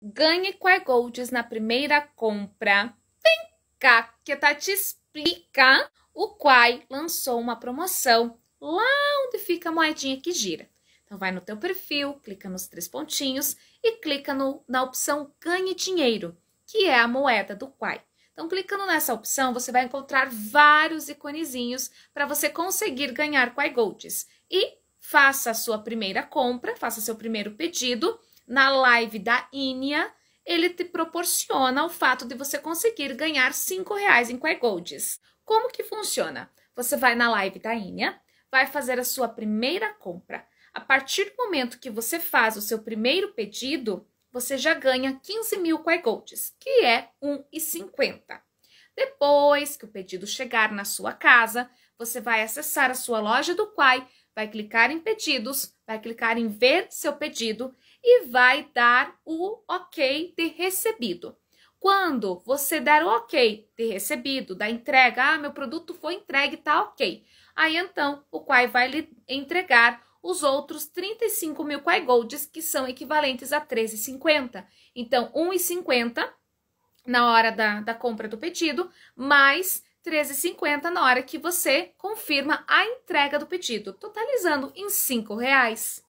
Ganhe Golds na primeira compra. Vem cá que a Tati tá explica. O Quai lançou uma promoção lá onde fica a moedinha que gira. Então vai no teu perfil, clica nos três pontinhos e clica no, na opção Ganhe Dinheiro, que é a moeda do Quai. Então clicando nessa opção, você vai encontrar vários iconezinhos para você conseguir ganhar Quai Golds. E faça a sua primeira compra, faça seu primeiro pedido na live da Inia, ele te proporciona o fato de você conseguir ganhar cinco reais em Golds. Como que funciona? Você vai na live da Inia, vai fazer a sua primeira compra. A partir do momento que você faz o seu primeiro pedido, você já ganha 15 mil Golds, que é 1,50. Depois que o pedido chegar na sua casa, você vai acessar a sua loja do Quai vai clicar em pedidos, vai clicar em ver seu pedido e vai dar o OK de recebido. Quando você der o OK de recebido, da entrega, ah, meu produto foi entregue, tá OK. Aí então o Quai vai lhe entregar os outros 35 mil Quai Golds que são equivalentes a 13,50. Então, 1,50 na hora da, da compra do pedido, mais 13,50 na hora que você confirma a entrega do pedido, totalizando em R$ 5,00.